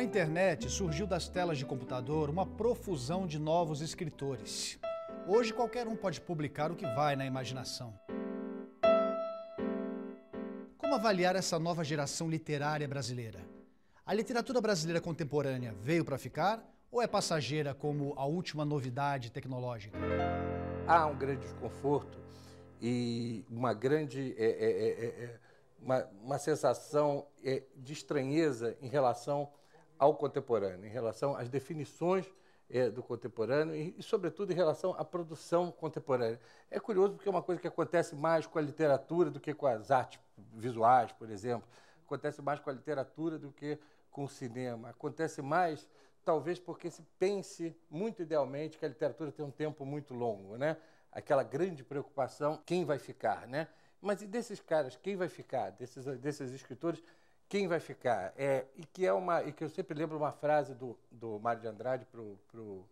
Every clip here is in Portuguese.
a internet, surgiu das telas de computador uma profusão de novos escritores. Hoje qualquer um pode publicar o que vai na imaginação. Como avaliar essa nova geração literária brasileira? A literatura brasileira contemporânea veio para ficar ou é passageira como a última novidade tecnológica? Há um grande desconforto e uma grande é, é, é, é, é uma, uma, sensação é, de estranheza em relação ao contemporâneo, em relação às definições eh, do contemporâneo e, e, sobretudo, em relação à produção contemporânea. É curioso porque é uma coisa que acontece mais com a literatura do que com as artes visuais, por exemplo. Acontece mais com a literatura do que com o cinema. Acontece mais, talvez, porque se pense muito idealmente que a literatura tem um tempo muito longo, né? Aquela grande preocupação, quem vai ficar, né? Mas e desses caras, quem vai ficar? Desses, desses escritores, quem vai ficar? É, e que é uma, e que eu sempre lembro uma frase do, do Mário de Andrade para o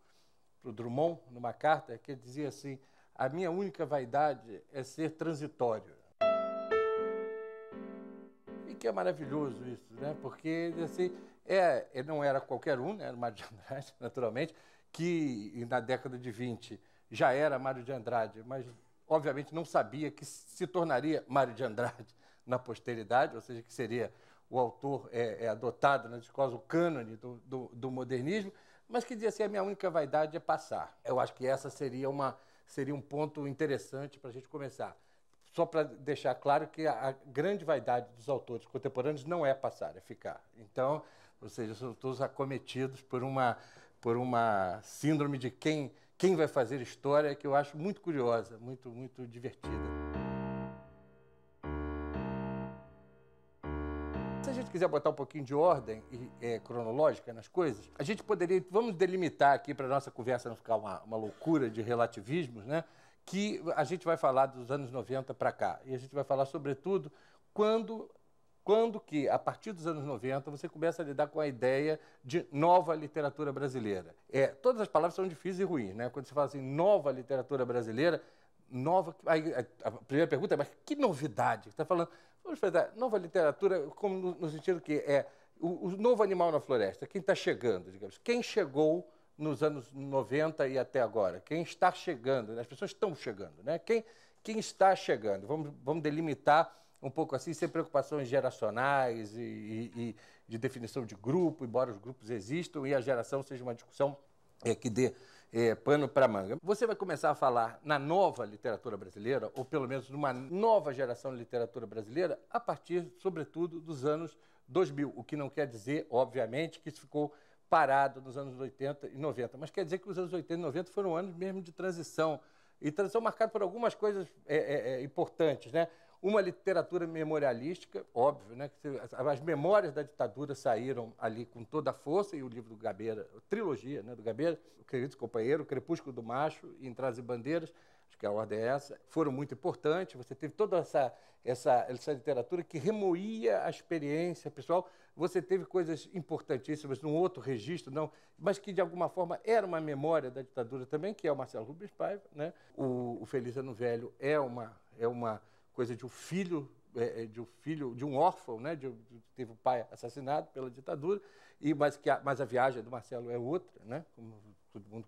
Drummond, numa carta, que ele dizia assim: a minha única vaidade é ser transitório. E que é maravilhoso isso, né? Porque assim, é, ele não era qualquer um, né? era o Mário de Andrade, naturalmente, que na década de 20 já era Mário de Andrade, mas obviamente não sabia que se tornaria Mário de Andrade na posteridade, ou seja, que seria o autor é, é adotado na né, escolas, o cânone do, do, do, modernismo, mas que dizia assim, a minha única vaidade é passar. Eu acho que essa seria, uma, seria um ponto interessante para a gente começar. Só para deixar claro que a, a grande vaidade dos autores contemporâneos não é passar, é ficar. Então, ou seja, são todos acometidos por uma, por uma síndrome de quem, quem vai fazer história que eu acho muito curiosa, muito, muito divertida. gente quiser botar um pouquinho de ordem e, é, cronológica nas coisas, a gente poderia, vamos delimitar aqui para nossa conversa não ficar uma, uma loucura de relativismos, né? Que a gente vai falar dos anos 90 para cá. E a gente vai falar, sobretudo, quando quando que, a partir dos anos 90, você começa a lidar com a ideia de nova literatura brasileira. É, todas as palavras são difíceis e ruins, né? Quando se fala assim, nova literatura brasileira, nova. Aí, a primeira pergunta é, mas que novidade? Está falando, vamos fazer nova literatura, como no, no sentido que é o, o, novo animal na floresta, quem está chegando, digamos, quem chegou nos anos 90 e até agora, quem está chegando, as pessoas estão chegando, né? Quem, quem está chegando? Vamos, vamos delimitar um pouco assim, sem preocupações geracionais e, e, e de definição de grupo, embora os grupos existam e a geração seja uma discussão é, que dê é, pano para manga. Você vai começar a falar na nova literatura brasileira, ou pelo menos numa nova geração de literatura brasileira, a partir, sobretudo, dos anos 2000, o que não quer dizer, obviamente, que isso ficou parado nos anos 80 e 90, mas quer dizer que os anos 80 e 90 foram anos mesmo de transição, e transição marcada por algumas coisas é, é, é importantes, né? uma literatura memorialística, óbvio, né? as memórias da ditadura saíram ali com toda a força, e o livro do Gabeira, a trilogia né, do Gabeira, o querido companheiro, o Crepúsculo do Macho e Entradas e Bandeiras, acho que a ordem é essa, foram muito importantes. Você teve toda essa, essa, essa literatura que remoía a experiência pessoal. Você teve coisas importantíssimas num outro registro, não, mas que de alguma forma era uma memória da ditadura também, que é o Marcelo Rubens Paiva. Né? O, o Feliz Ano Velho é uma. É uma coisa de um filho é, é, de um filho de um órfão, né? De, de, teve o um pai assassinado pela ditadura e mas que a, mas a viagem do Marcelo é outra, né? Como todo mundo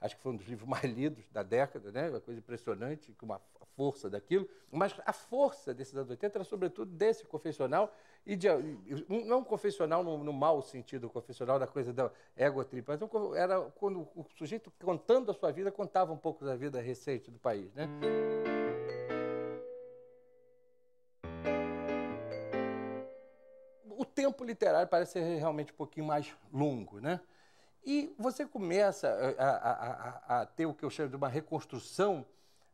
acho que foi um dos livros mais lidos da década, né? Uma coisa impressionante com uma a força daquilo, mas a força desses anos 80 era sobretudo desse confessional e de, um, não um confessional no, no mau sentido, confessional da coisa da egotrip, mas um, era quando o sujeito contando a sua vida contava um pouco da vida recente do país, né? tempo literário parece ser realmente um pouquinho mais longo, né? E você começa eh, a, a, a, a, ter o que eu chamo de uma reconstrução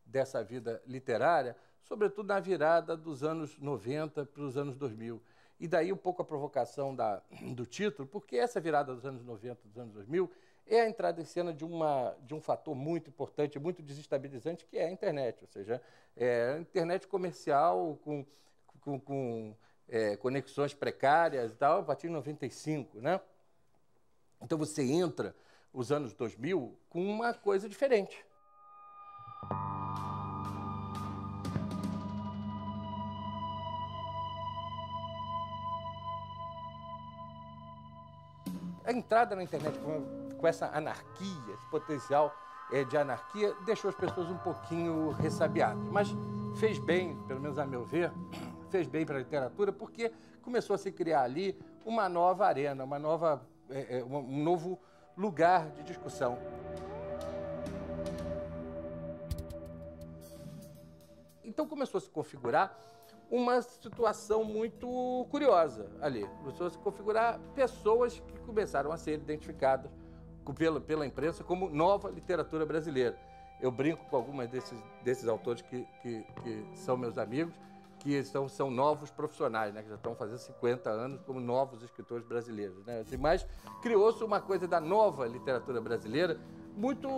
dessa vida literária, sobretudo na virada dos anos 90 para os anos 2000. E daí um pouco a provocação da, do título, porque essa virada dos anos 90, dos anos 2000, é a entrada em cena de, uma, de um fator muito importante, muito desestabilizante, que é a internet. Ou seja, é a internet comercial com, com, com é, conexões precárias e tal, a partir de 95, né? Então você entra os anos 2000 com uma coisa diferente. A entrada na internet com, com essa anarquia, esse potencial é, de anarquia, deixou as pessoas um pouquinho ressabiadas, mas fez bem, pelo menos a meu ver, fez bem para a literatura, porque começou a se criar ali uma nova arena, uma nova, é, é um novo lugar de discussão. Então começou a se configurar uma situação muito curiosa ali. Começou a se configurar pessoas que começaram a ser identificadas pela, pela imprensa como nova literatura brasileira. Eu brinco com algumas desses, desses autores que, que, que são meus amigos, que são, são novos profissionais, né, que já estão fazendo 50 anos como novos escritores brasileiros. Né? Assim, mas criou-se uma coisa da nova literatura brasileira muito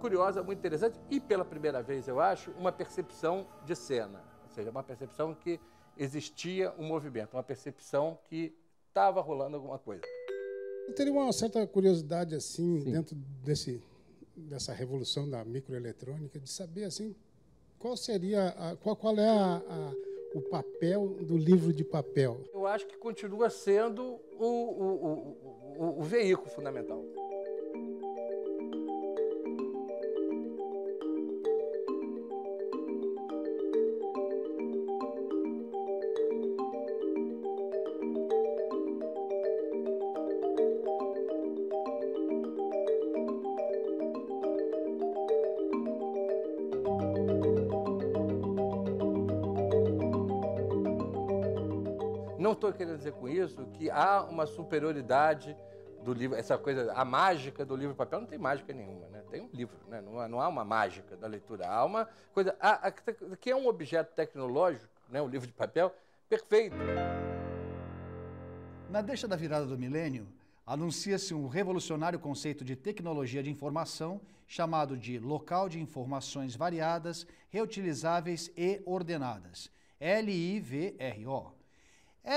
curiosa, muito interessante e, pela primeira vez, eu acho, uma percepção de cena. Ou seja, uma percepção que existia um movimento, uma percepção que estava rolando alguma coisa. Eu teria uma certa curiosidade, assim, Sim. dentro desse, dessa revolução da microeletrônica, de saber, assim, qual seria, a, qual, qual é a, a o papel do livro de papel? Eu acho que continua sendo o, o, o, o veículo fundamental. Não estou querendo dizer com isso que há uma superioridade do livro, essa coisa, a mágica do livro de papel não tem mágica nenhuma, né? Tem um livro, né? não, não há uma mágica da leitura, há uma coisa há, há, que é um objeto tecnológico, né? O livro de papel perfeito. Na deixa da virada do milênio, anuncia-se um revolucionário conceito de tecnologia de informação chamado de local de informações variadas, reutilizáveis e ordenadas, LIVRO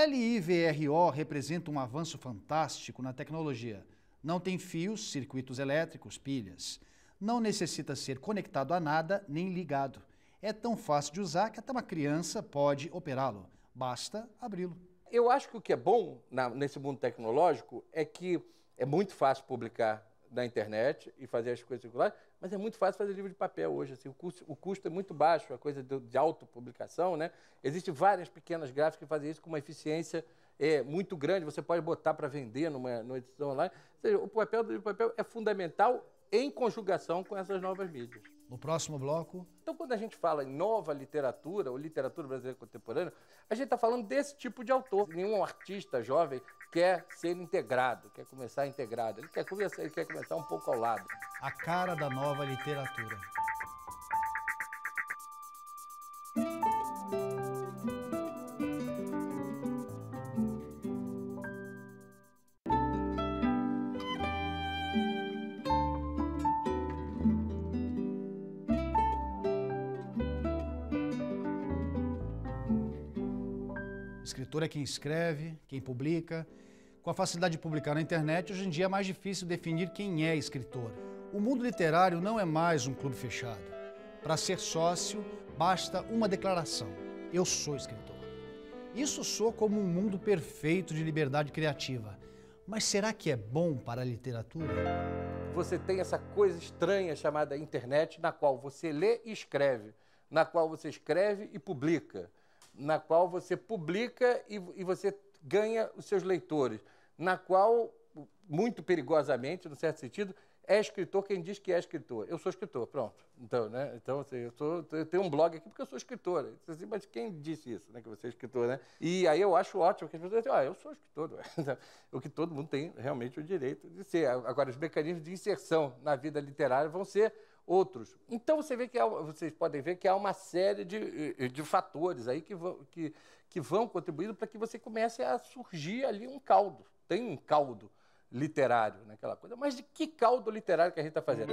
LIVRO representa um avanço fantástico na tecnologia. Não tem fios, circuitos elétricos, pilhas. Não necessita ser conectado a nada nem ligado. É tão fácil de usar que até uma criança pode operá-lo. Basta abri-lo. Eu acho que o que é bom na, nesse mundo tecnológico é que é muito fácil publicar da internet e fazer as coisas circulares, mas é muito fácil fazer livro de papel hoje. Assim, o, custo, o custo é muito baixo, a coisa de, de autopublicação. Né? Existem várias pequenas gráficas que fazem isso com uma eficiência é, muito grande. Você pode botar para vender numa, numa edição online. Ou seja, o papel do livro de papel é fundamental em conjugação com essas novas mídias. No próximo bloco. Então, quando a gente fala em nova literatura, ou literatura brasileira contemporânea, a gente está falando desse tipo de autor. Nenhum artista jovem quer ser integrado, quer começar integrado, ele quer, começar, ele quer começar um pouco ao lado. A cara da nova literatura. escritor é quem escreve, quem publica, com a facilidade de publicar na internet, hoje em dia é mais difícil definir quem é escritor. O mundo literário não é mais um clube fechado. Para ser sócio, basta uma declaração: eu sou escritor. Isso soa como um mundo perfeito de liberdade criativa. Mas será que é bom para a literatura? Você tem essa coisa estranha chamada internet, na qual você lê e escreve, na qual você escreve e publica, na qual você publica e, e você ganha os seus leitores, na qual, muito perigosamente, no certo sentido, é escritor quem diz que é escritor. Eu sou escritor, pronto. Então, né? Então, assim, eu, eu, tenho um blog aqui porque eu sou escritor. Assim, mas quem disse isso, né? Que você é escritor, né? E aí eu acho ótimo que as pessoas dizem, ah, eu sou escritor. Então, o que todo mundo tem realmente o direito de ser. Agora, os mecanismos de inserção na vida literária vão ser outros. Então, você vê que há, vocês podem ver que há uma série de, de fatores aí que, vão, que, que vão contribuindo para que você comece a surgir ali um caldo. Tem um caldo literário naquela coisa, mas de que caldo literário que a gente está fazendo?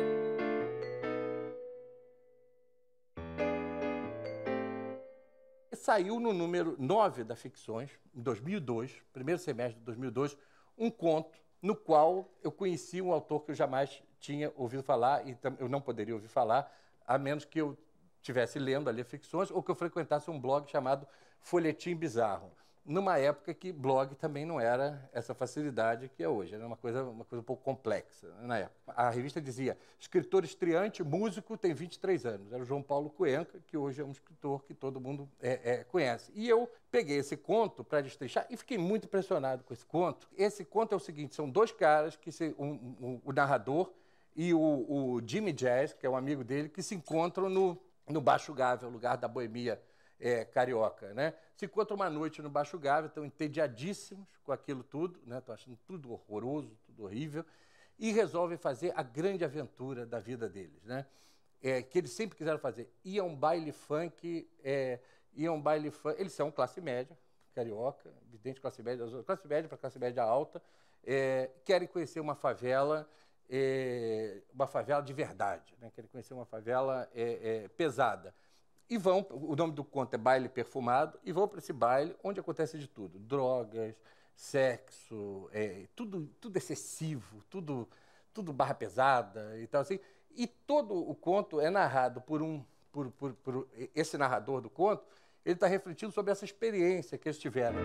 Saiu no número 9 da Ficções, em 2002, primeiro semestre de 2002, um conto no qual eu conheci um autor que eu jamais tinha ouvido falar e eu não poderia ouvir falar, a menos que eu estivesse lendo ali ficções ou que eu frequentasse um blog chamado folhetim bizarro. Numa época que blog também não era essa facilidade que é hoje, era uma coisa, uma coisa um pouco complexa né, na época. A revista dizia: escritor estreante, músico, tem 23 anos. Era o João Paulo Cuenca, que hoje é um escritor que todo mundo é, é, conhece. E eu peguei esse conto para destrechar e fiquei muito impressionado com esse conto. Esse conto é o seguinte: são dois caras que se, um, um, o narrador e o, o, Jimmy Jazz, que é um amigo dele, que se encontram no, no Baixo Gávea, o lugar da boemia é, carioca. Né? Se encontra uma noite no Baixo Gávea, estão entediadíssimos com aquilo tudo, estão né? achando tudo horroroso, tudo horrível, e resolvem fazer a grande aventura da vida deles, né? É, que eles sempre quiseram fazer. Ia é um baile funk, é, ia é um baile funk. Eles são classe média, carioca, evidente classe média, classe média para classe média alta, é, querem conhecer uma favela, é, uma favela de verdade, né? querem conhecer uma favela pesada e vão, o nome do conto é Baile Perfumado, e vão para esse baile onde acontece de tudo: drogas, sexo, é, tudo, tudo excessivo, tudo, tudo barra pesada e tal assim. E todo o conto é narrado por um, por, por, por esse narrador do conto. Ele está refletindo sobre essa experiência que eles tiveram.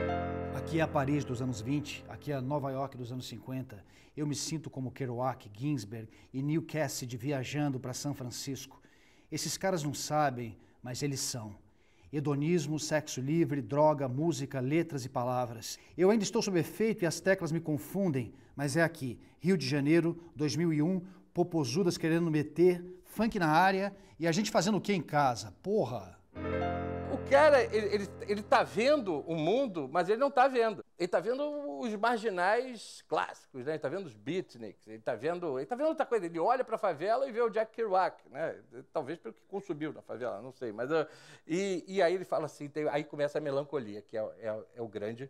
Aqui é a Paris dos anos 20, aqui é a Nova York dos anos 50. Eu me sinto como Kerouac, Ginsberg e Neil Cassidy viajando para São Francisco. Esses caras não sabem mas eles são. Hedonismo, sexo livre, droga, música, letras e palavras. Eu ainda estou sob efeito e as teclas me confundem, mas é aqui, Rio de Janeiro, 2001, popozudas querendo meter, funk na área e a gente fazendo o que em casa? Porra! Cara, ele, ele, ele tá vendo o mundo, mas ele não tá vendo. Ele tá vendo os marginais clássicos, né? Ele tá vendo os beatniks, ele tá vendo, ele tá vendo outra coisa. Ele olha pra favela e vê o Jack Kerouac, né? Talvez pelo que consumiu na favela, não sei. Mas, ah, e, e aí ele fala assim, tem, aí começa a melancolia, que é, é, é o grande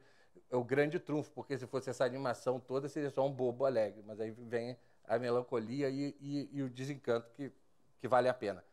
é o grande trunfo, porque se fosse essa animação toda, seria só um bobo alegre. Mas aí vem a melancolia e, e, e o desencanto que, que vale a pena.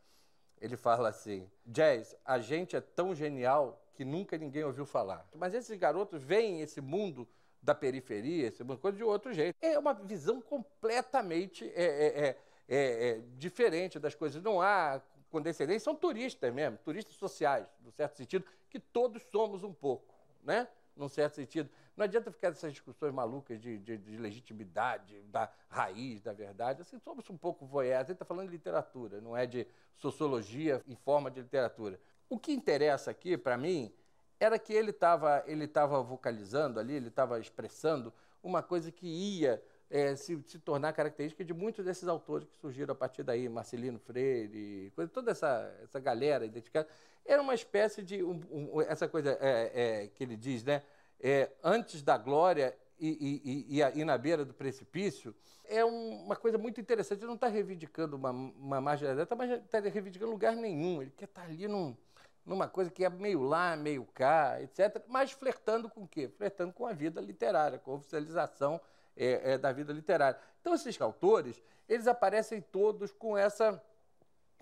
Ele fala assim: Jazz, a gente é tão genial que nunca ninguém ouviu falar. Mas esses garotos veem esse mundo da periferia, esse mundo, de outro jeito. É uma visão completamente é é, é, é, é, diferente das coisas. Não há condescendência, são turistas mesmo, turistas sociais, no certo sentido, que todos somos um pouco, né? Num certo sentido. Não adianta ficar essas discussões malucas de, de, de legitimidade, da raiz, da verdade. Assim, somos um pouco voyeurs. A gente está falando de literatura, não é de sociologia em forma de literatura. O que interessa aqui, para mim, era que ele estava ele tava vocalizando ali, ele estava expressando uma coisa que ia é, se, se, tornar característica de muitos desses autores que surgiram a partir daí, Marcelino Freire, coisa, toda essa, essa galera identificada. Era uma espécie de. Um, um, essa coisa é, é, que ele diz, né? é, antes da glória e, e, e, e, na beira do precipício, é um, uma coisa muito interessante. Ele não está reivindicando uma, uma marginalidade, mas está reivindicando lugar nenhum. Ele quer estar tá ali num, numa coisa que é meio lá, meio cá, etc. Mas flertando com o quê? Flertando com a vida literária, com a oficialização é, é, da vida literária. Então, esses autores, eles aparecem todos com essa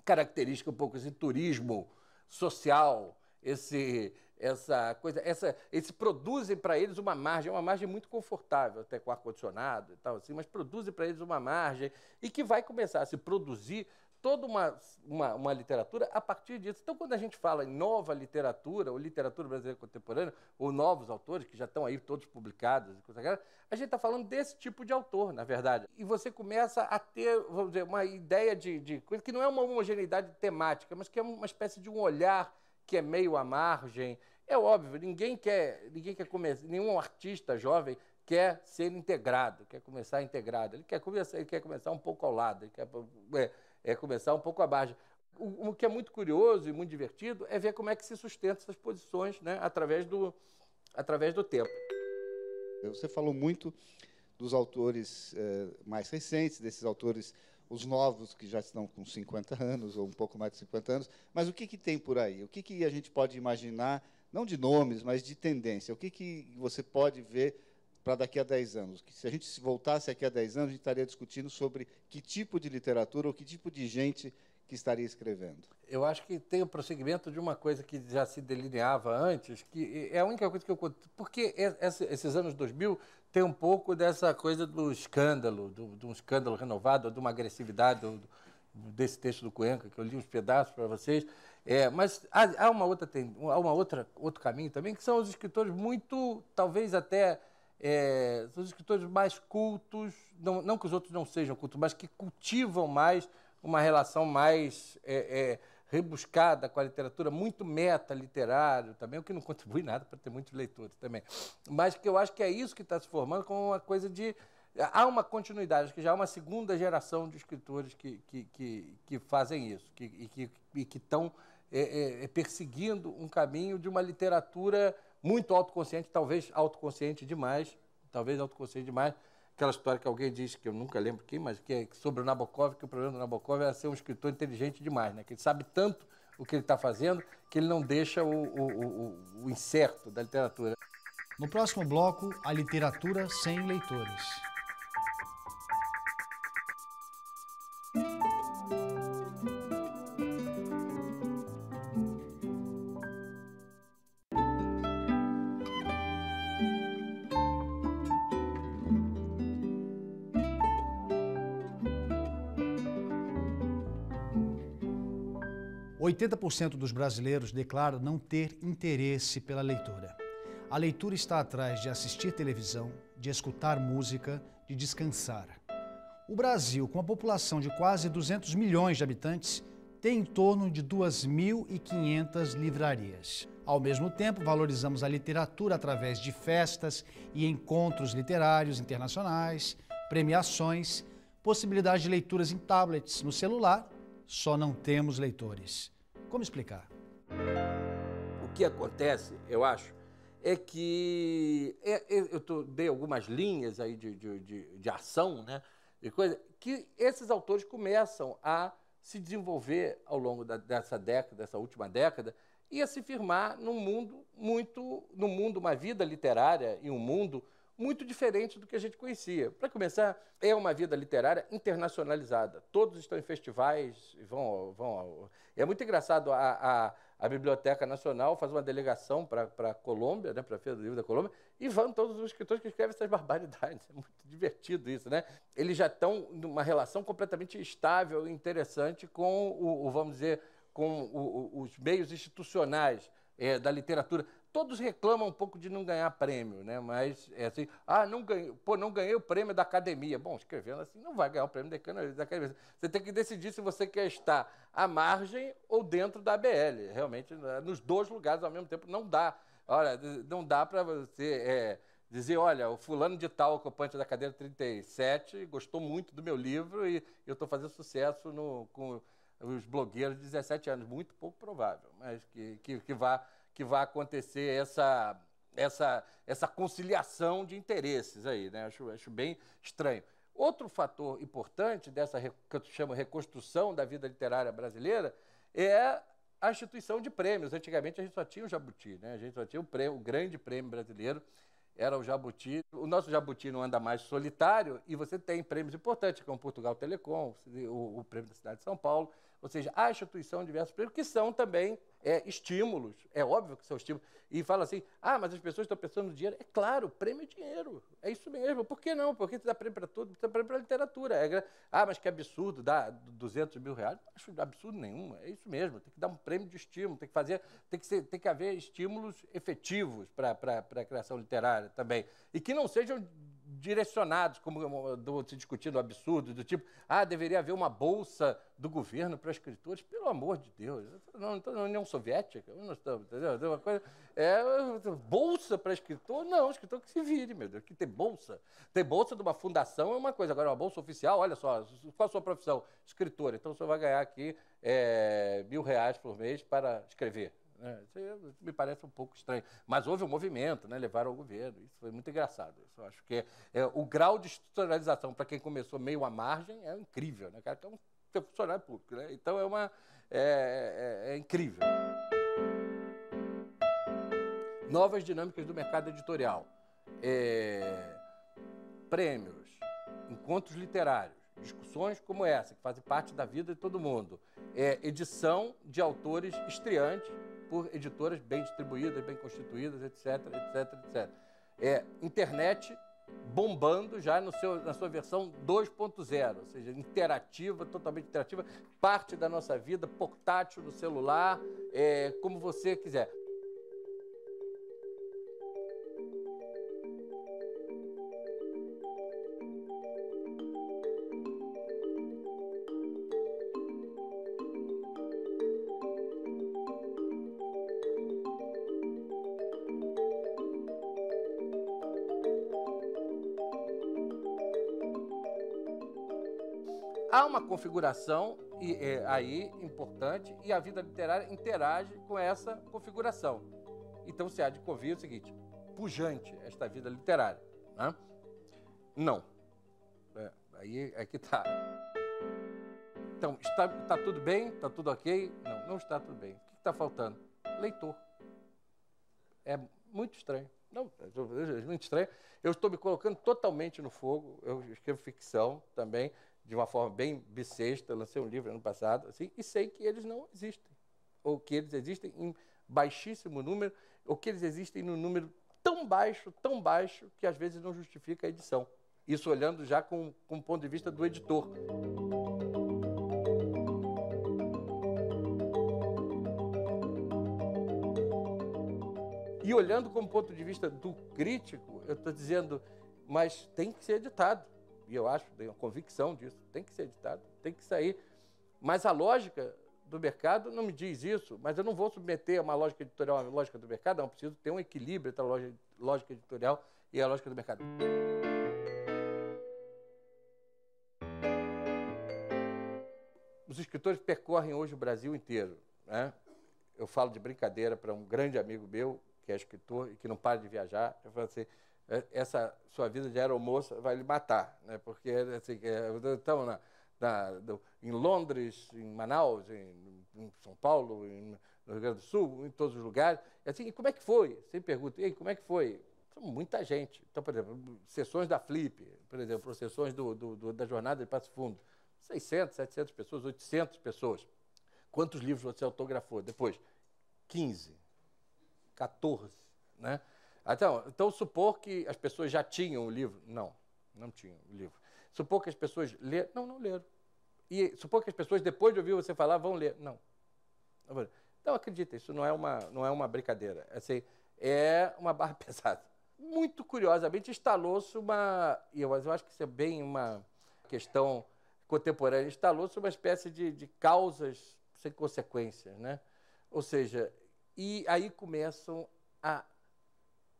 característica, um pouco esse turismo social, esse essa coisa, essa, eles produzem para eles uma margem, é uma margem muito confortável, até com ar-condicionado e tal, assim, mas produzem para eles uma margem e que vai começar a se produzir toda uma, uma, uma, literatura a partir disso. Então, quando a gente fala em nova literatura, ou literatura brasileira contemporânea, ou novos autores, que já estão aí todos publicados, a gente está falando desse tipo de autor, na verdade. E você começa a ter, vamos dizer, uma ideia de, de coisa que não é uma homogeneidade temática, mas que é uma espécie de um olhar que é meio à margem, é óbvio, ninguém quer, ninguém quer começar, nenhum artista jovem quer ser integrado, quer começar integrado. Ele quer começar, ele quer começar um pouco ao lado, ele quer é, é começar um pouco abaixo. O, o, que é muito curioso e muito divertido é ver como é que se sustenta essas posições, né, através do através do tempo. Você falou muito dos autores eh, mais recentes, desses autores os novos que já estão com 50 anos ou um pouco mais de 50 anos, mas o que, que tem por aí? O que, que a gente pode imaginar não de nomes, mas de tendência. O que, que você pode ver para daqui a 10 anos? Que se a gente voltasse aqui a 10 anos, a gente estaria discutindo sobre que tipo de literatura ou que tipo de gente que estaria escrevendo. Eu acho que tem o um prosseguimento de uma coisa que já se delineava antes, que é a única coisa que eu conto. Porque é, esses anos 2000 tem um pouco dessa coisa do escândalo, do, de um escândalo renovado, de uma agressividade do, desse texto do Cuenca, que eu li uns pedaços para vocês, é, mas há, há uma outra há uma outra outro caminho também que são os escritores muito, talvez até é, os escritores mais cultos, não, não que os outros não sejam cultos, mas que cultivam mais uma relação mais é, é, rebuscada com a literatura, muito meta literário também, o que não contribui nada para ter muitos leitores também. Mas que eu acho que é isso que está se formando como uma coisa de. Há uma continuidade, acho que já há uma segunda geração de escritores que, que, que, que fazem isso que, e que estão é, é, é, perseguindo um caminho de uma literatura muito autoconsciente, talvez autoconsciente demais, talvez autoconsciente demais. Aquela história que alguém disse que eu nunca lembro quem, mas que é sobre o Nabokov, que o problema do Nabokov é ser um escritor inteligente demais, né? que ele sabe tanto o que ele está fazendo que ele não deixa o, o, o, o incerto da literatura. No próximo bloco, a literatura sem leitores. 80% dos brasileiros declaram não ter interesse pela leitura. A leitura está atrás de assistir televisão, de escutar música, de descansar. O Brasil, com a população de quase 200 milhões de habitantes, tem em torno de 2.500 livrarias. Ao mesmo tempo, valorizamos a literatura através de festas e encontros literários internacionais, premiações, possibilidade de leituras em tablets, no celular, só não temos leitores. Como explicar? O que acontece, eu acho, é que é, é, eu tô, dei algumas linhas aí de, de, de, de ação, né? De coisa, que esses autores começam a se desenvolver ao longo da, dessa década, dessa última década, e a se firmar num mundo muito, num mundo, uma vida literária e um mundo muito diferente do que a gente conhecia. Para começar, é uma vida literária internacionalizada. Todos estão em festivais, vão. vão é muito engraçado. A, a, a Biblioteca Nacional faz uma delegação para a Colômbia, né, para a Feira do Livro da Colômbia, e vão todos os escritores que escrevem essas barbaridades. É muito divertido isso, né? Eles já estão numa relação completamente estável e interessante com o, o vamos dizer, com o, o, os meios institucionais. É, da literatura todos reclamam um pouco de não ganhar prêmio, né? Mas é assim, ah, não ganhei, pô, não ganhei o prêmio da academia. Bom, escrevendo assim, não vai ganhar o prêmio da academia. Você tem que decidir se você quer estar à margem ou dentro da ABL. Realmente, né, nos dois lugares ao mesmo tempo não dá. Olha, não dá para você é, dizer, olha, o fulano de tal, ocupante da cadeira 37, gostou muito do meu livro e eu estou fazendo sucesso no, com os blogueiros de 17 anos. Muito pouco provável, mas que, que, que vá que vai acontecer essa, essa, essa conciliação de interesses aí, né? Acho, acho bem estranho. Outro fator importante dessa que eu chamo reconstrução da vida literária brasileira é a instituição de prêmios. Antigamente a gente só tinha o Jabuti, né? A gente só tinha o, prêmio, o grande prêmio brasileiro era o Jabuti. O nosso Jabuti não anda mais solitário e você tem prêmios importantes, como Portugal Telecom, o, o Prêmio da Cidade de São Paulo, ou seja, a instituição de diversos prêmios, que são também é, estímulos. É óbvio que são estímulos. E fala assim: ah, mas as pessoas estão pensando no dinheiro. É claro, prêmio é dinheiro. É isso mesmo. Por que não? Porque você dá prêmio para tudo, você dá prêmio para literatura. É, ah, mas que absurdo, dá 200 mil reais. Não acho absurdo nenhum. É isso mesmo. Tem que dar um prêmio de estímulo. Tem que fazer, tem que, ser, tem que haver estímulos efetivos para a criação literária também. E que não sejam direcionados, como do, se discutindo o absurdo, do tipo, ah, deveria haver uma bolsa do governo para escritores. Pelo amor de Deus, não estou na União Soviética, não estou, entendeu? Uma coisa, é, bolsa para escritor? Não, escritor que se vire, meu Deus, que tem bolsa. tem bolsa de uma fundação é uma coisa, agora uma bolsa oficial, olha só, qual a sua profissão? Escritor, então você vai ganhar aqui é, mil reais por mês para escrever. É, isso me parece um pouco estranho. Mas houve um movimento, né? levaram ao governo. Isso foi muito engraçado. Isso eu acho que é, é o grau de institucionalização para quem começou meio à margem é incrível. Né? O cara é um funcionário público. Né? Então é, uma, é, é, é incrível. Novas dinâmicas do mercado editorial. É, prêmios, encontros literários discussões como essa, que fazem parte da vida de todo mundo. É edição de autores estreantes por editoras bem distribuídas, bem constituídas, etc, etc, etc. É, internet bombando já no seu, na sua versão 2.0, ou seja, interativa, totalmente interativa, parte da nossa vida, portátil, no celular, é, como você quiser. configuração e, é, aí importante e a vida literária interage com essa configuração. Então se há de convir é o seguinte: pujante esta vida literária. Né? Não. É, aí é que está. Então, está, está tudo bem? Está tudo ok? Não, não está tudo bem. O que está faltando? Leitor. É muito estranho. Não, é muito estranho. Eu estou me colocando totalmente no fogo. Eu escrevo ficção também de uma forma bem bissexta, lancei um livro ano passado, assim, e sei que eles não existem. Ou que eles existem em baixíssimo número, ou que eles existem num número tão baixo, tão baixo, que às vezes não justifica a edição. Isso olhando já com, com o ponto de vista do editor. E olhando com o ponto de vista do crítico, eu estou dizendo, mas tem que ser editado e eu acho, tenho convicção disso, tem que ser editado, tem que sair. Mas a lógica do mercado não me diz isso, mas eu não vou submeter a uma lógica editorial à lógica do mercado, não, preciso ter um equilíbrio entre a lógica, lógica editorial e a lógica do mercado. Os escritores percorrem hoje o Brasil inteiro. Né? Eu falo de brincadeira para um grande amigo meu, que é escritor e que não para de viajar, eu falo assim, é, essa sua vida de aeromoça vai lhe matar, né? porque assim, então, na, na, em Londres, em Manaus, em, em São Paulo, em, no Rio Grande do Sul, em todos os lugares. Assim, e como é que foi? Você pergunta, e como é que foi? muita gente. Então, por exemplo, sessões da Flip, por exemplo, sessões do, do, do, da Jornada de Passo Fundo, 600, 700 pessoas, 800 pessoas. Quantos livros você autografou? Depois, 15, 14, né? Então, então, supor que as pessoas já tinham o livro. Não, não tinham o livro. Supor que as pessoas leram. Não, não leram. E supor que as pessoas, depois de ouvir você falar, vão ler. Não. Então, acredita, isso não é uma, não é uma brincadeira. Assim, é uma barra pesada. Muito curiosamente, instalou-se uma. E eu, eu acho que isso é bem uma questão contemporânea. Instalou-se uma espécie de, de causas sem consequências, né? Ou seja, e aí começam a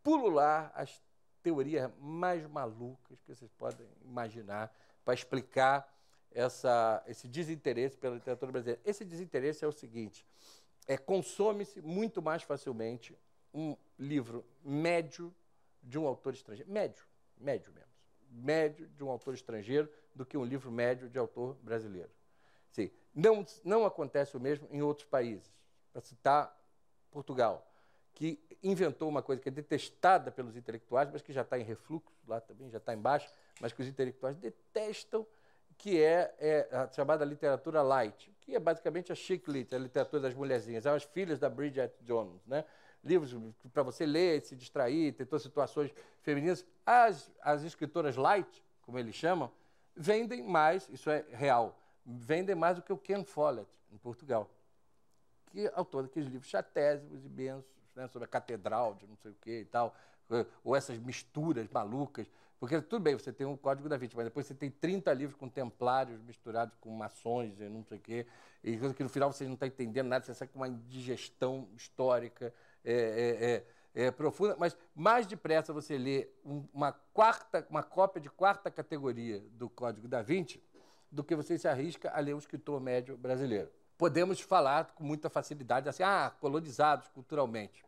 pulular as teorias mais malucas que vocês podem imaginar para explicar essa, esse desinteresse pela literatura brasileira. Esse desinteresse é o seguinte: é, consome-se muito mais facilmente um livro médio de um autor estrangeiro, médio, médio mesmo, médio de um autor estrangeiro do que um livro médio de autor brasileiro. Sim, não, não acontece o mesmo em outros países. Para citar Portugal, que inventou uma coisa que é detestada pelos intelectuais, mas que já está em refluxo lá também, já está embaixo, mas que os intelectuais detestam, que é, é, a chamada literatura light, que é basicamente a chic lit, a literatura das mulherzinhas, as filhas da Bridget Jones, né? livros para você ler, e se distrair, tentou situações femininas. As, as escritoras light, como eles chamam, vendem mais, isso é real, vendem mais do que o Ken Follett, em Portugal, que é autor daqueles livros chatésimos, imensos, né, sobre a catedral de não sei o que e tal, eh, ou essas misturas malucas. Porque tudo bem, você tem um código da vítima, mas depois você tem 30 livros com templários misturados com mações e não sei o quê, e coisa que no final você não está entendendo nada, você sai com uma indigestão histórica é, é, é, é profunda. Mas mais depressa você lê uma, quarta, uma cópia de quarta categoria do Código da Vinci do que você se arrisca a ler um escritor médio brasileiro podemos falar com muita facilidade assim, ah, colonizados culturalmente.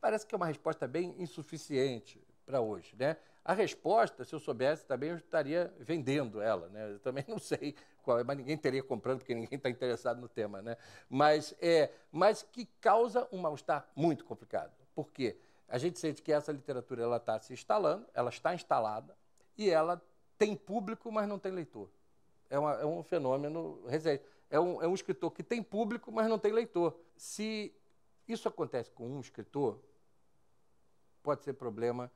Parece que é uma resposta bem insuficiente para hoje, né? A resposta, se eu soubesse, também eu estaria vendendo ela, né? Eu também não sei qual é, mas ninguém teria comprando, porque ninguém está interessado no tema, né? Mas, é, mas que causa um mal-estar muito complicado. Por quê? A gente sente que essa literatura ela está se instalando, ela está instalada, e ela tem público, mas não tem leitor. É, uma, é um fenômeno recente é um, é um escritor que tem público, mas não tem leitor. Se isso acontece com um escritor, pode ser problema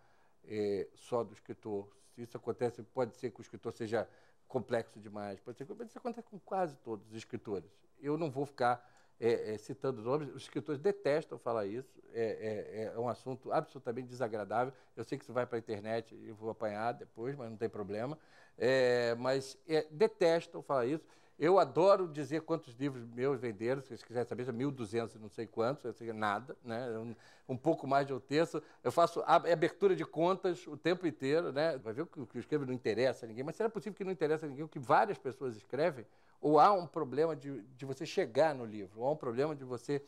é, só do escritor. Se isso acontece, pode ser que o escritor seja complexo demais, pode ser, mas isso acontece com quase todos os escritores. Eu não vou ficar é, é, citando nomes, os escritores detestam falar isso, é é, é, é, um assunto absolutamente desagradável. Eu sei que isso vai para a internet e vou apanhar depois, mas não tem problema. É, mas detestam falar isso. Eu adoro dizer quantos livros meus venderam, se vocês quiserem saber, 1.200 não sei quantos, eu assim, sei nada, né? um, um pouco mais de um terço. Eu faço é abertura de contas o tempo inteiro, né? vai ver que o que eu escrevo não interessa a ninguém, mas será possível que não interessa a ninguém o que várias pessoas escrevem? Ou há um problema de, de você chegar no livro, ou há um problema de você...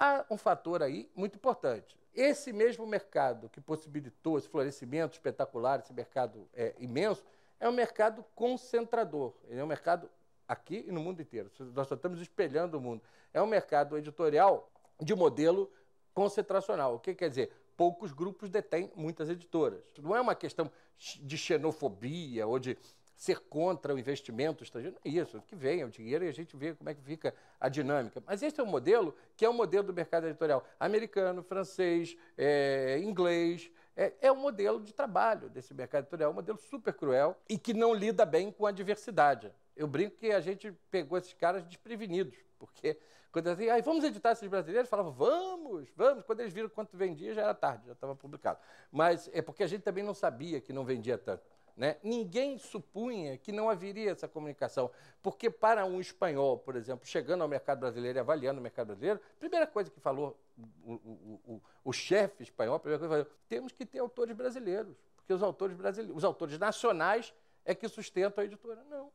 Há um fator aí muito importante. Esse mesmo mercado que possibilitou esse florescimento espetacular, esse mercado é, imenso, é um mercado concentrador, ele é um mercado aqui e no mundo inteiro. Nós só estamos espelhando o mundo. É um mercado editorial de modelo concentracional. O que quer dizer? Poucos grupos detêm muitas editoras. Não é uma questão de xenofobia ou de ser contra o investimento estrangeiro. É isso, que venha o dinheiro e a gente vê como é que fica a dinâmica. Mas esse é um modelo que é um modelo do mercado editorial americano, francês, é, inglês. É, é um modelo de trabalho desse mercado editorial, é um modelo super cruel e que não lida bem com a diversidade. Eu brinco que a gente pegou esses caras desprevenidos, porque quando assim, diziam vamos editar esses brasileiros, falavam, vamos, vamos. Quando eles viram quanto vendia, já era tarde, já estava publicado. Mas é porque a gente também não sabia que não vendia tanto. Né? Ninguém supunha que não haveria essa comunicação, porque para um espanhol, por exemplo, chegando ao mercado brasileiro e avaliando o mercado brasileiro, a primeira coisa que falou o, o, o, o chefe espanhol, a primeira coisa que falou, temos que ter autores brasileiros, porque os autores brasileiros, os autores nacionais é que sustentam a editora. Não,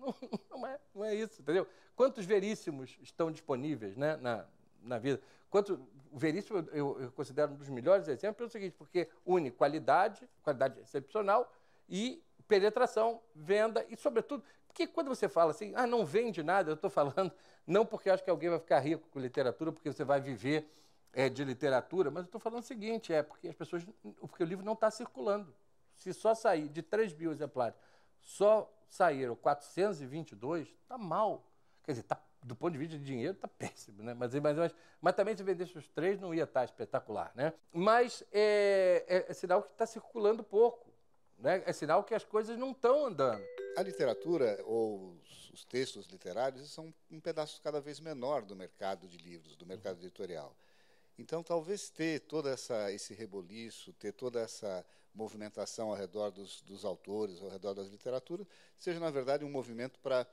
não, é, não é isso, entendeu? Quantos veríssimos estão disponíveis né, na, na vida? Quanto, o veríssimo eu, eu, eu considero um dos melhores exemplos é o seguinte, porque une qualidade, qualidade excepcional, e penetração, venda e, sobretudo, porque quando você fala assim, ah, não vende nada, eu estou falando não porque acho que alguém vai ficar rico com literatura, porque você vai viver é, de literatura, mas eu estou falando o seguinte, é porque as pessoas, porque o livro não está circulando. Se só sair de 3 mil exemplares, só saíram 422, está mal. Quer dizer, tá, do ponto de vista de dinheiro, está péssimo, né? Mas, mas, mas, mas também se vendesse os três, não ia estar tá espetacular, né? Mas é, é, é sinal que está circulando pouco, né? É sinal que as coisas não estão andando. A literatura ou os textos literários são um pedaço cada vez menor do mercado de livros, do mercado uhum. editorial. Então, talvez ter todo essa, esse reboliço, ter toda essa movimentação ao redor dos, dos autores, ao redor das literaturas, seja, na verdade, um movimento para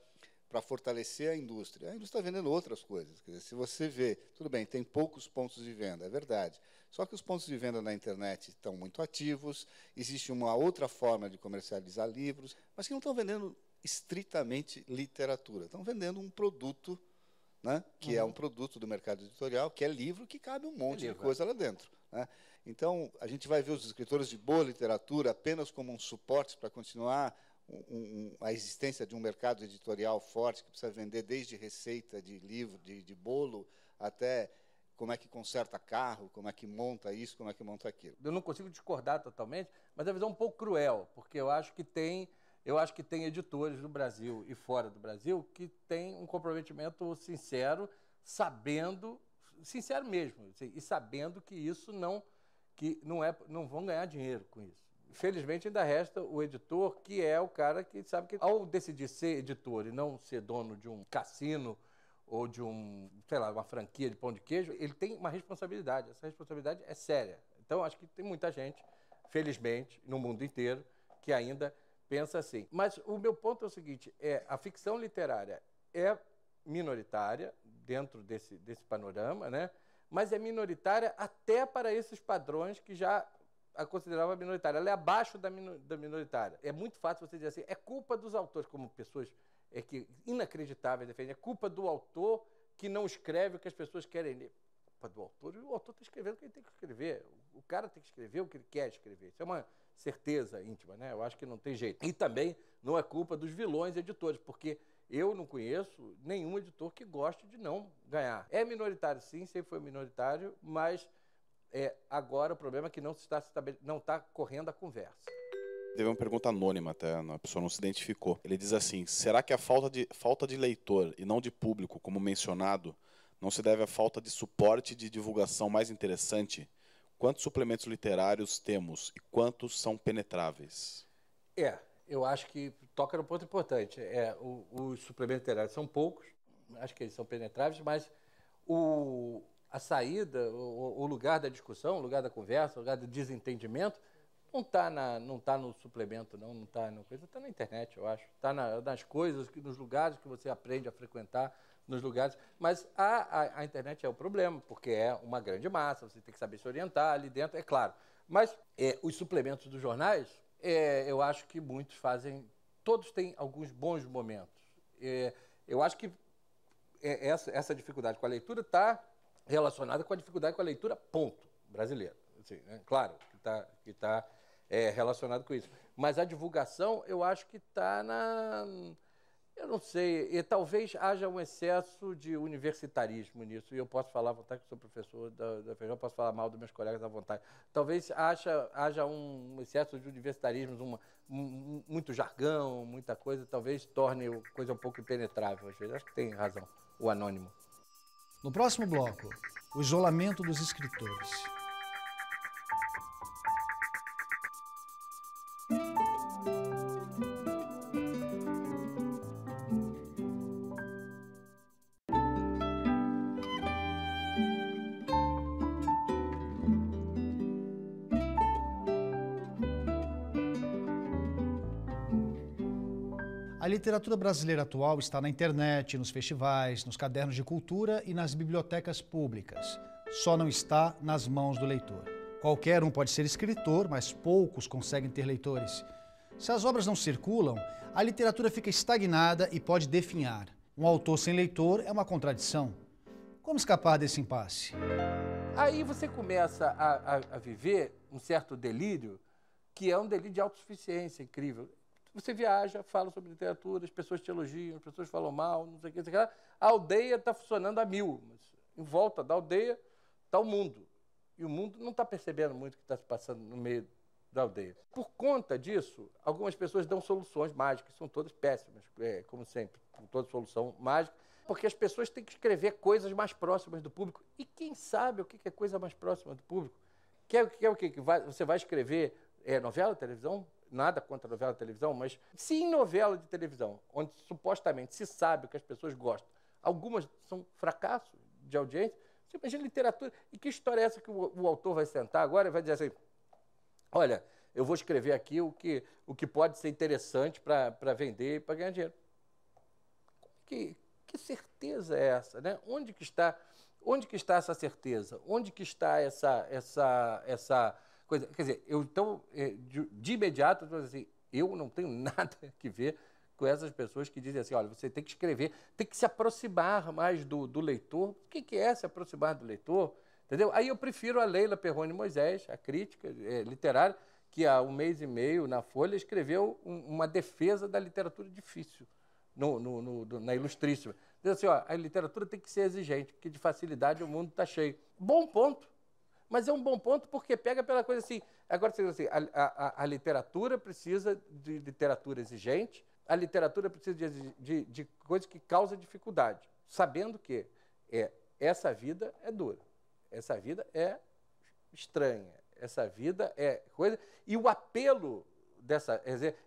para fortalecer a indústria. A indústria está vendendo outras coisas. Quer dizer, se você vê, tudo bem, tem poucos pontos de venda, é verdade. Só que os pontos de venda na internet estão muito ativos, existe uma outra forma de comercializar livros, mas que não estão vendendo estritamente literatura, estão vendendo um produto né? que é uhum. é um produto do mercado editorial, que é livro que cabe um monte é de é. coisa lá dentro. Né? Então, a gente vai ver os escritores de boa literatura apenas como um suporte para continuar um, um, a existência de um mercado editorial forte, que precisa vender desde receita de livro, de, de bolo, até como é que conserta carro, como é que monta isso, como é que monta aquilo. Eu não consigo discordar totalmente, mas é a visão é um pouco cruel, porque eu acho que tem eu acho que tem editores no Brasil e fora do Brasil que têm um comprometimento sincero, sabendo, sincero mesmo, assim, e sabendo que isso não, que não, é, não vão ganhar dinheiro com isso. Felizmente ainda resta o editor, que é o cara que sabe que ao decidir ser editor e não ser dono de um cassino ou de um, sei lá, uma franquia de pão de queijo, ele tem uma responsabilidade. Essa responsabilidade é séria. Então acho que tem muita gente, felizmente, no mundo inteiro, que ainda pensa assim. Mas o meu ponto é o seguinte: é a ficção literária é minoritária dentro desse, desse panorama, né? mas é minoritária até para esses padrões que já a considerava minoritária. Ela é abaixo da, minoritária. É muito fácil você dizer assim: é culpa dos autores, como pessoas é que inacreditáveis defendem, é culpa do autor que não escreve o que as pessoas querem ler. Culpa do autor, o autor está escrevendo o que ele tem que escrever. O cara tem que escrever o que ele quer escrever. Isso é uma certeza íntima, né? Eu acho que não tem jeito. E também não é culpa dos vilões editores, porque eu não conheço nenhum editor que goste de não ganhar. É minoritário, sim, sempre foi minoritário, mas é, agora o problema é que não está, não está correndo a conversa. Teve uma pergunta anônima até, a pessoa não se identificou. Ele diz assim: será que a falta de, falta de leitor e não de público, como mencionado, não se deve à falta de suporte de divulgação mais interessante Quantos suplementos literários temos e quantos são penetráveis? É, eu acho que toca no ponto importante. É, o, os suplementos literários são poucos, acho que eles são penetráveis, mas o, a saída, o, o, lugar da discussão, o lugar da conversa, o lugar do desentendimento, não está não tá no suplemento, não, não está na coisa, está na internet, eu acho. Está na, nas coisas, nos lugares que você aprende a frequentar, nos lugares. Mas a, a, a, internet é o problema, porque é uma grande massa, você tem que saber se orientar ali dentro, é claro. Mas é, os suplementos dos jornais, é, eu acho que muitos fazem. Todos têm alguns bons momentos. É, eu acho que é, essa, essa dificuldade com a leitura está relacionada com a dificuldade com a leitura, ponto, brasileiro. Assim, né? Claro que está que tá, é, relacionado com isso. Mas a divulgação, eu acho que está na eu não sei, e talvez haja um excesso de universitarismo nisso, e eu posso falar à vontade, que sou professor da, da eu posso falar mal dos meus colegas à vontade. Talvez haja, haja um excesso de universitarismo, uma, um, muito jargão, muita coisa, talvez torne a coisa um pouco impenetrável. Acho que tem razão, o anônimo. No próximo bloco, o isolamento dos escritores. literatura brasileira atual está na internet, nos festivais, nos cadernos de cultura e nas bibliotecas públicas. Só não está nas mãos do leitor. Qualquer um pode ser escritor, mas poucos conseguem ter leitores. Se as obras não circulam, a literatura fica estagnada e pode definhar. Um autor sem leitor é uma contradição. Como escapar desse impasse? Aí você começa a, a, a viver um certo delírio que é um delírio de autossuficiência incrível. Você viaja, fala sobre literatura, as pessoas te elogiam, as pessoas falam mal, não sei o que, sei o que. A aldeia está funcionando a mil, mas em volta da aldeia está o mundo. E o mundo não está percebendo muito o que está se passando no meio da aldeia. Por conta disso, algumas pessoas dão soluções mágicas, são todas péssimas, é, como sempre, com toda solução mágica, porque as pessoas têm que escrever coisas mais próximas do público. E quem sabe o que é coisa mais próxima do público? Quer, quer o que? Você vai escrever é, novela, televisão, nada contra novela de televisão, mas se em novela de televisão, onde supostamente se sabe que as pessoas gostam, algumas são fracasso de audiência, você imagina literatura. E que história é essa que o, o autor vai sentar agora e vai dizer assim: olha, eu vou escrever aqui o que, o que pode ser interessante para vender e para ganhar dinheiro. Que, que certeza é essa? Né? Onde que está. Onde que está essa certeza? Onde que está essa, essa, essa coisa. Quer dizer, eu então, é, de, de imediato, eu assim, eu não tenho nada que ver com essas pessoas que dizem assim, olha, você tem que escrever, tem que se aproximar mais do, do leitor. O que, que é se aproximar do leitor? Entendeu? Aí eu prefiro a Leila Perrone Moisés, a crítica é, literária, que há um mês e meio na Folha escreveu um, uma defesa da literatura difícil no, no, no, na Ilustríssima. Diz assim, ó, a literatura tem que ser exigente, porque de facilidade o mundo está cheio. Bom ponto. Mas é um bom ponto porque pega pela coisa assim. Agora você assim, a, a, a, literatura precisa de literatura exigente, a literatura precisa de, de, de coisa que causa dificuldade, sabendo que é essa vida é dura, essa vida é estranha, essa vida é coisa. E o apelo dessa,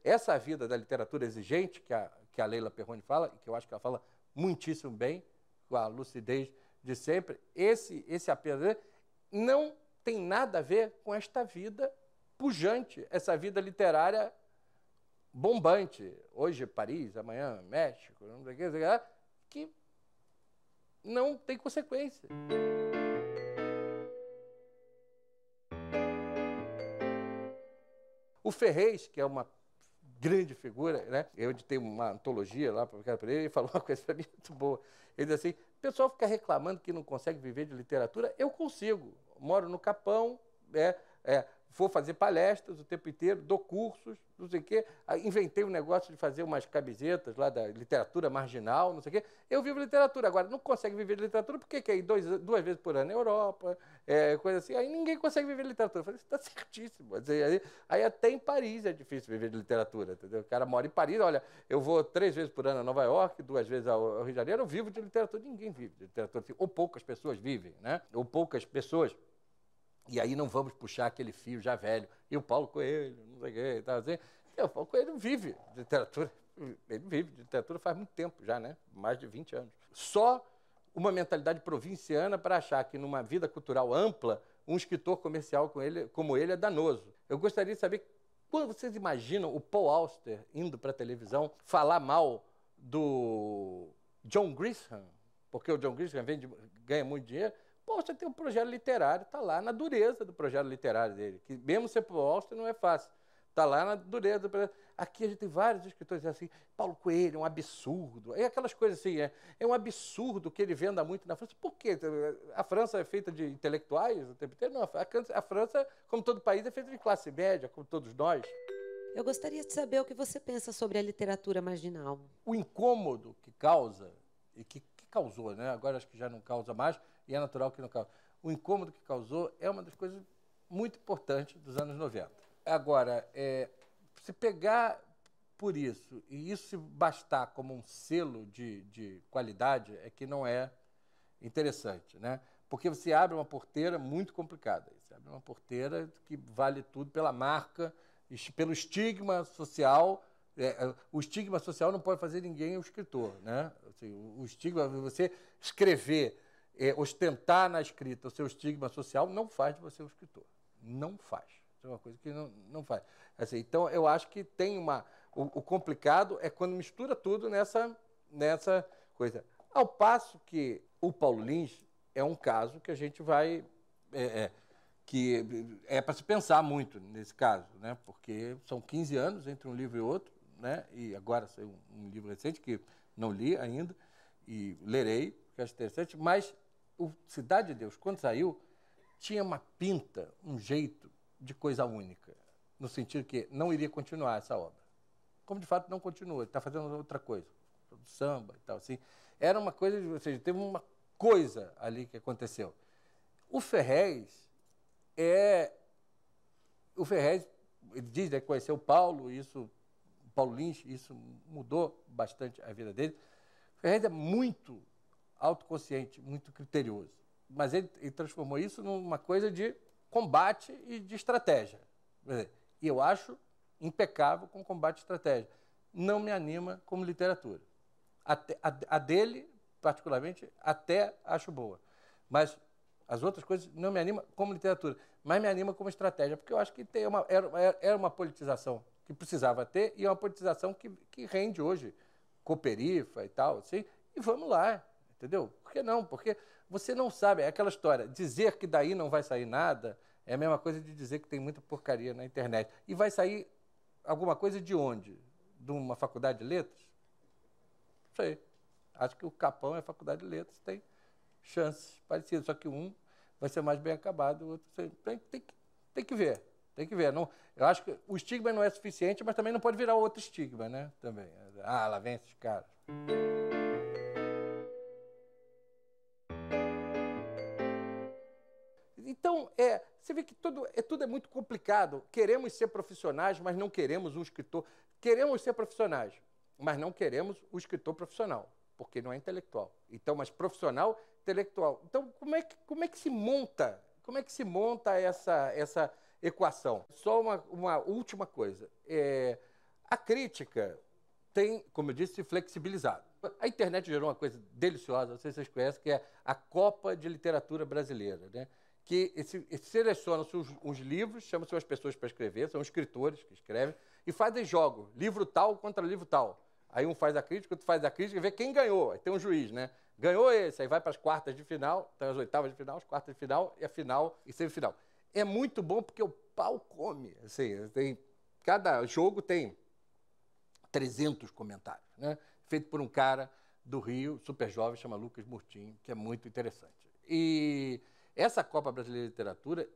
essa vida da literatura exigente que a, que a Leila Perrone fala, e que eu acho que ela fala muitíssimo bem, com a lucidez de sempre, esse, esse apelo não tem nada a ver com esta vida pujante, essa vida literária bombante. Hoje Paris, amanhã México, não sei o que, não sei o que, que não tem consequência. O Ferrez, que é uma grande figura, né? Eu editei uma antologia lá para ele, ele falou uma coisa muito boa. Ele disse assim: o pessoal fica reclamando que não consegue viver de literatura. Eu consigo. Moro no Capão, né? é, é, vou fazer palestras o tempo inteiro, dou cursos, não sei o quê. Inventei um negócio de fazer umas camisetas lá da literatura marginal, não sei o quê. Eu vivo literatura. Agora, não consegue viver de literatura, por que aí dois, duas vezes por ano na é Europa, é, coisa assim? Aí ninguém consegue viver de literatura. Eu falei, está certíssimo. Aí, aí, até em Paris é difícil viver de literatura, entendeu? O cara mora em Paris, olha, eu vou três vezes por ano a Nova York, duas vezes ao Rio de Janeiro, eu vivo de literatura. Ninguém vive de literatura, ou poucas pessoas vivem, né? Ou poucas pessoas e aí não vamos puxar aquele fio já velho. E o Paulo Coelho, não sei o que, tá assim. E então, o Paulo Coelho vive de literatura. Ele vive de literatura faz muito tempo já, né? Mais de 20 anos. Só uma mentalidade provinciana para achar que numa vida cultural ampla, um escritor comercial com ele, como ele é danoso. Eu gostaria de saber quando vocês imaginam o Paul Auster indo para a televisão falar mal do John Grisham, porque o John Grisham ganha muito dinheiro, Posta tem um projeto literário, está lá na dureza do projeto literário dele, que mesmo ser para Austin não é fácil. Está lá na dureza do projeto. Aqui a gente tem vários escritores assim, Paulo Coelho, é um absurdo. É aquelas coisas assim, é, é um absurdo que ele venda muito na França. Por quê? A França é feita de intelectuais o tempo inteiro? Não, a França, como todo país, é feita de classe média, como todos nós. Eu gostaria de saber o que você pensa sobre a literatura marginal. O incômodo que causa, e que, que causou, né? agora acho que já não causa mais, e é natural que não cause. O incômodo que causou é uma das coisas muito importantes dos anos 90. Agora, é, se pegar por isso, e isso bastar como um selo de, de qualidade, é que não é interessante, né? Porque você abre uma porteira muito complicada. Você abre uma porteira que vale tudo pela marca, pelo estigma social. É, é, o estigma social não pode fazer ninguém o escritor, né? Assim, o estigma, você escrever é, ostentar na escrita o seu estigma social não faz de você um escritor. Não faz. Isso é uma coisa que não, não faz. Assim, então, eu acho que tem uma. O, o, complicado é quando mistura tudo nessa, nessa coisa. Ao passo que o Paulo Lins é um caso que a gente vai. É, é, que é para se pensar muito nesse caso, né? porque são 15 anos entre um livro e outro, né? e agora saiu um livro recente que não li ainda, e lerei, que é acho interessante, mas o Cidade de Deus, quando saiu, tinha uma pinta, um jeito de coisa única, no sentido que não iria continuar essa obra. Como de fato não continua, está fazendo outra coisa, samba e tal assim. Era uma coisa, ou seja, teve uma coisa ali que aconteceu. O Ferrez é o Ferrez ele diz né, que conheceu Paulo, isso Paulo Lynch, isso mudou bastante a vida dele. O Ferrez é muito autoconsciente, muito criterioso. Mas ele, ele transformou isso numa coisa de combate e de estratégia. E eu acho impecável com combate e estratégia. Não me anima como literatura. Até, a, a dele, particularmente, até acho boa. Mas as outras coisas não me anima como literatura, mas me anima como estratégia, porque eu acho que tem uma, era, era uma politização que precisava ter e é uma politização que, que rende hoje, cooperifa e tal, assim, e vamos lá. Entendeu? Por que não? Porque você não sabe. É aquela história. Dizer que daí não vai sair nada é a mesma coisa de dizer que tem muita porcaria na internet. E vai sair alguma coisa de onde? De uma faculdade de letras? Não sei. Acho que o Capão é faculdade de letras, tem chances parecidas. Só que um vai ser mais bem acabado, o outro tem, tem, tem que ver. Tem que ver. Não, eu acho que o estigma não é suficiente, mas também não pode virar outro estigma, né? Também. Ah, lá vem esses caras. vê que tudo é, tudo é muito complicado. Queremos ser profissionais, mas não queremos um escritor. Queremos ser profissionais, mas não queremos o escritor profissional, porque não é intelectual. Então, mas profissional, intelectual. Então, como é que, como é que se monta? Como é que se monta essa, essa equação? Só uma, uma última coisa. É, a crítica tem, como eu disse, se flexibilizado. A internet gerou uma coisa deliciosa, não sei se vocês conhecem, que é a Copa de Literatura Brasileira. Né? que seleciona-se uns, livros, chama-se as pessoas para escrever, são escritores que escrevem, e fazem jogo, livro tal contra livro tal. Aí um faz a crítica, outro faz a crítica e vê quem ganhou. Aí tem um juiz, né? Ganhou esse, aí vai para as quartas de final, tem as oitavas de final, as quartas de final, e a final e semifinal. É muito bom porque o pau come. Assim, tem, cada jogo tem 300 comentários, né? Feito por um cara do Rio, super jovem, chama Lucas Murtinho, que é muito interessante. E essa Copa Brasileira de Literatura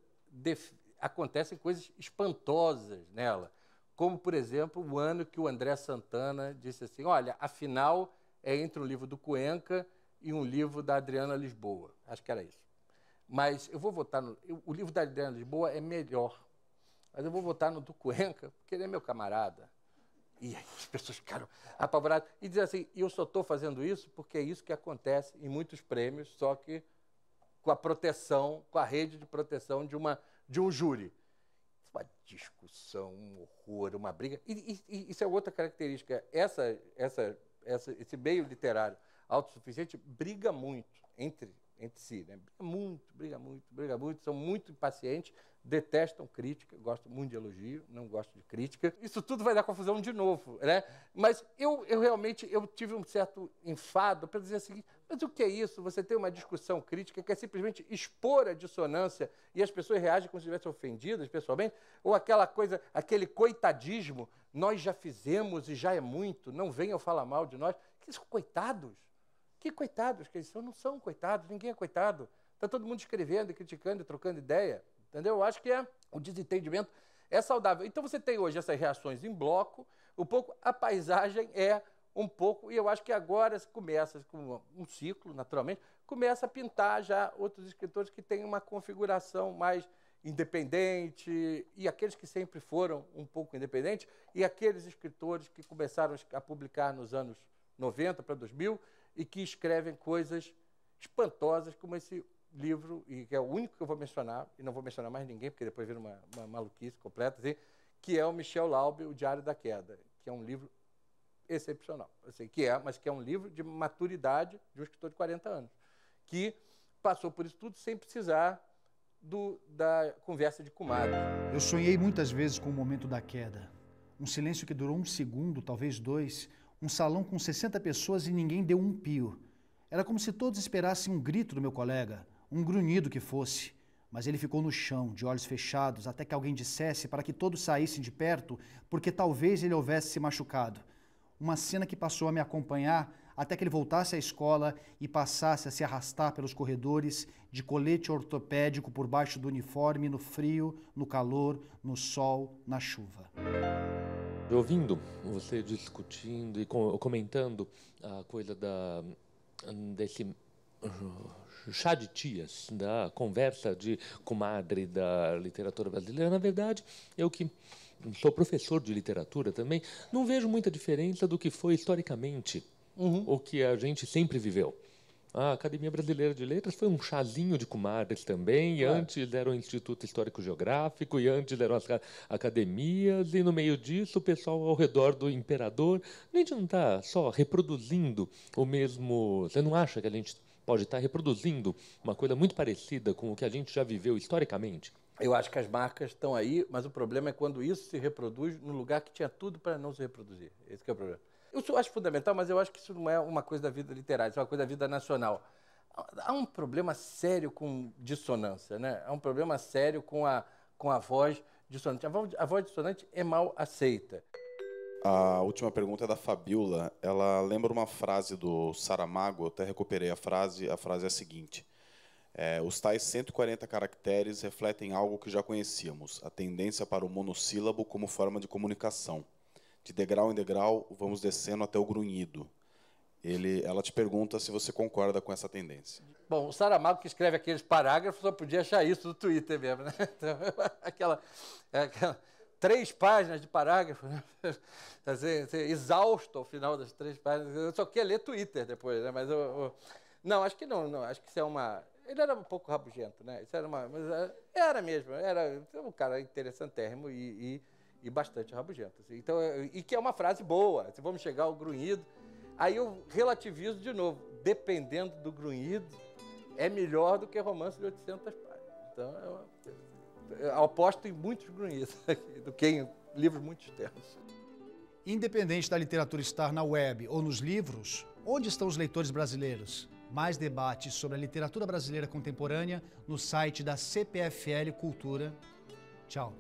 acontecem coisas espantosas nela, como, por exemplo, o ano que o André Santana disse assim: olha, a final é entre um livro do Cuenca e um livro da Adriana Lisboa. Acho que era isso. Mas eu vou votar no. O livro da Adriana Lisboa é melhor. Mas eu vou votar no do Cuenca, porque ele é meu camarada. E aí as pessoas ficaram apavoradas. E dizem assim: eu só estou fazendo isso porque é isso que acontece em muitos prêmios, só que com a proteção, com a rede de proteção de, uma, de um júri. É uma discussão, um horror, uma briga. E, e isso é outra característica. Essa, essa, essa, esse meio literário autossuficiente briga muito entre, entre si. Né? Briga muito, briga muito, briga muito, são muito impacientes, detestam crítica, gostam muito de elogio, não gostam de crítica. Isso tudo vai dar confusão de novo, né? Mas eu, eu realmente eu tive um certo enfado para dizer o seguinte, mas o que é isso? Você tem uma discussão crítica que é simplesmente expor a dissonância e as pessoas reagem como se estivessem ofendidas pessoalmente, ou aquela coisa, aquele coitadismo, nós já fizemos e já é muito, não venham falar mal de nós. Que coitados? Que coitados que eles são? Não são coitados, ninguém é coitado. Está todo mundo escrevendo, criticando trocando ideia. Entendeu? Eu acho que é o desentendimento é saudável. Então você tem hoje essas reações em bloco, um pouco a paisagem é um pouco, e eu acho que agora começa com um ciclo, naturalmente, começa a pintar já outros escritores que têm uma configuração mais independente, e aqueles que sempre foram um pouco independentes, e aqueles escritores que começaram a publicar nos anos 90 para 2000 e que escrevem coisas espantosas como esse livro, e que é o único que eu vou mencionar, e não vou mencionar mais ninguém, porque depois vira uma, uma maluquice completa, assim, que é o Michel Laube, O Diário da Queda, que é um livro excepcional, assim, que é, mas que é um livro de maturidade de um escritor de 40 anos, que passou por isso tudo sem precisar do, da conversa de comadre. Eu sonhei muitas vezes com o momento da queda. Um silêncio que durou um segundo, talvez dois, um salão com 60 pessoas e ninguém deu um pio. Era como se todos esperassem um grito do meu colega, um grunhido que fosse, mas ele ficou no chão, de olhos fechados, até que alguém dissesse para que todos saíssem de perto, porque talvez ele houvesse se machucado. Uma cena que passou a me acompanhar até que ele voltasse à escola e passasse a se arrastar pelos corredores de colete ortopédico por baixo do uniforme, no frio, no calor, no sol, na chuva. Ouvindo você discutindo e comentando a coisa da, desse chá de tias, da conversa de comadre da literatura brasileira, na verdade, eu que sou professor de literatura também, não vejo muita diferença do que foi historicamente uhum. o que a gente sempre viveu. A Academia Brasileira de Letras foi um chazinho de comadres também, e antes era o Instituto Histórico Geográfico, e antes eram as academias, e no meio disso o pessoal ao redor do imperador. A gente não está só reproduzindo o mesmo. Você não acha que a gente pode estar reproduzindo uma coisa muito parecida com o que a gente já viveu historicamente? Eu acho que as marcas estão aí, mas o problema é quando isso se reproduz no lugar que tinha tudo para não se reproduzir. Esse é o problema. Eu acho fundamental, mas eu acho que isso não é uma coisa da vida literária, isso é uma coisa da vida nacional. Há um problema sério com dissonância, né? Há um problema sério com a, com a voz dissonante. A voz, a voz dissonante é mal aceita. A última pergunta é da Fabiola. Ela lembra uma frase do Saramago, eu até recuperei a frase. A frase é a seguinte: é, Os tais 140 caracteres refletem algo que já conhecíamos, a tendência para o monossílabo como forma de comunicação. De degrau em degrau, vamos descendo até o grunhido. Ele, ela te pergunta se você concorda com essa tendência. Bom, o Saramago que escreve aqueles parágrafos só podia achar isso no Twitter mesmo, né? Então, aquela, é, aquela três páginas de parágrafo, né? Assim, assim, exausto ao final das três páginas. Eu só queria ler Twitter depois, né? Mas eu, eu... não, acho que não, não, acho que isso é uma. Ele era um pouco rabugento, né? Isso era uma, mas é, era mesmo, era é um cara interessantérrimo e, e, e bastante rabugento. Assim. Então, e que é uma frase boa. Se assim, vamos chegar ao grunhido, aí eu relativizo de novo. Dependendo do grunhido, é melhor do que romance de 800 páginas. Então, é uma eu aposto em muitos grunhidos do que em livros muito externos. Independente da literatura estar na web ou nos livros, onde estão os leitores brasileiros? Mais debates sobre a literatura brasileira contemporânea no site da CPFL Cultura. Tchau.